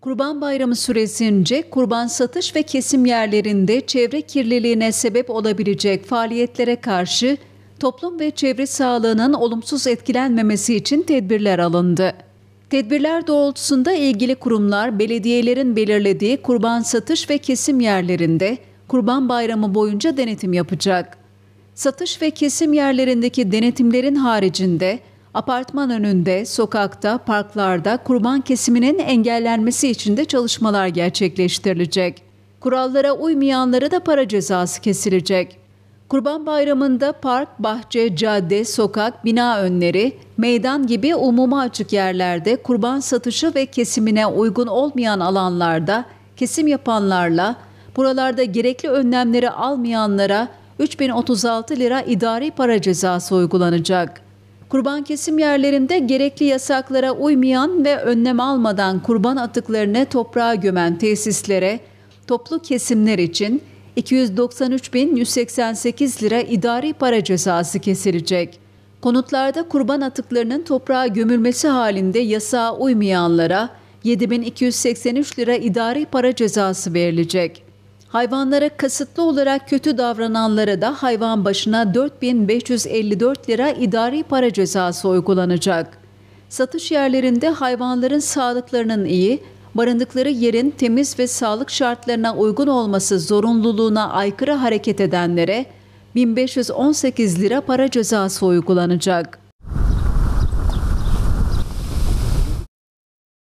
Kurban Bayramı süresince kurban satış ve kesim yerlerinde çevre kirliliğine sebep olabilecek faaliyetlere karşı toplum ve çevre sağlığının olumsuz etkilenmemesi için tedbirler alındı. Tedbirler doğrultusunda ilgili kurumlar belediyelerin belirlediği kurban satış ve kesim yerlerinde Kurban Bayramı boyunca denetim yapacak. Satış ve kesim yerlerindeki denetimlerin haricinde Apartman önünde, sokakta, parklarda kurban kesiminin engellenmesi için de çalışmalar gerçekleştirilecek. Kurallara uymayanlara da para cezası kesilecek. Kurban Bayramı'nda park, bahçe, cadde, sokak, bina önleri, meydan gibi umuma açık yerlerde kurban satışı ve kesimine uygun olmayan alanlarda kesim yapanlarla buralarda gerekli önlemleri almayanlara 3036 lira idari para cezası uygulanacak. Kurban kesim yerlerinde gerekli yasaklara uymayan ve önlem almadan kurban atıklarını toprağa gömen tesislere toplu kesimler için 293.188 lira idari para cezası kesilecek. Konutlarda kurban atıklarının toprağa gömülmesi halinde yasağa uymayanlara 7.283 lira idari para cezası verilecek. Hayvanlara kasıtlı olarak kötü davrananlara da hayvan başına 4554 lira idari para cezası uygulanacak. Satış yerlerinde hayvanların sağlıklarının iyi, barındıkları yerin temiz ve sağlık şartlarına uygun olması zorunluluğuna aykırı hareket edenlere 1518 lira para cezası uygulanacak.